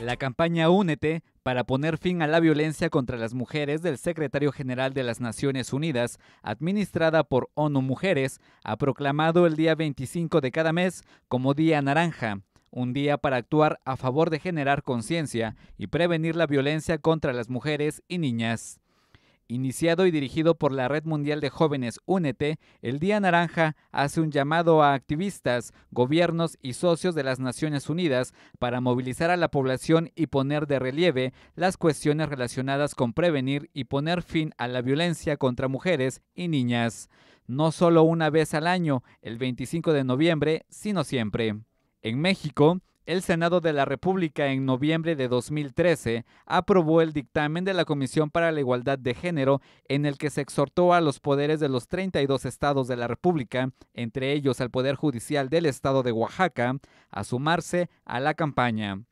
La campaña Únete para poner fin a la violencia contra las mujeres del secretario general de las Naciones Unidas, administrada por ONU Mujeres, ha proclamado el día 25 de cada mes como Día Naranja, un día para actuar a favor de generar conciencia y prevenir la violencia contra las mujeres y niñas. Iniciado y dirigido por la Red Mundial de Jóvenes Únete, el Día Naranja hace un llamado a activistas, gobiernos y socios de las Naciones Unidas para movilizar a la población y poner de relieve las cuestiones relacionadas con prevenir y poner fin a la violencia contra mujeres y niñas. No solo una vez al año, el 25 de noviembre, sino siempre. En México, el Senado de la República en noviembre de 2013 aprobó el dictamen de la Comisión para la Igualdad de Género en el que se exhortó a los poderes de los 32 estados de la República, entre ellos al Poder Judicial del Estado de Oaxaca, a sumarse a la campaña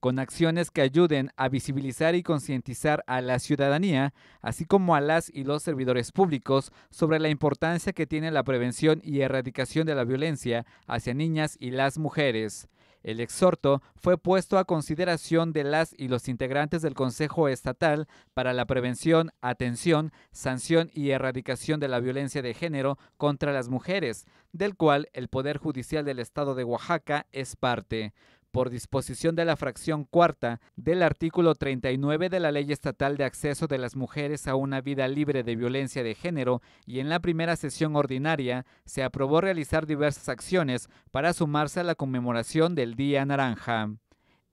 con acciones que ayuden a visibilizar y concientizar a la ciudadanía, así como a las y los servidores públicos, sobre la importancia que tiene la prevención y erradicación de la violencia hacia niñas y las mujeres. El exhorto fue puesto a consideración de las y los integrantes del Consejo Estatal para la Prevención, Atención, Sanción y Erradicación de la Violencia de Género contra las Mujeres, del cual el Poder Judicial del Estado de Oaxaca es parte por disposición de la fracción cuarta del artículo 39 de la Ley Estatal de Acceso de las Mujeres a una Vida Libre de Violencia de Género, y en la primera sesión ordinaria se aprobó realizar diversas acciones para sumarse a la conmemoración del Día Naranja.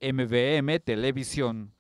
MVM Televisión.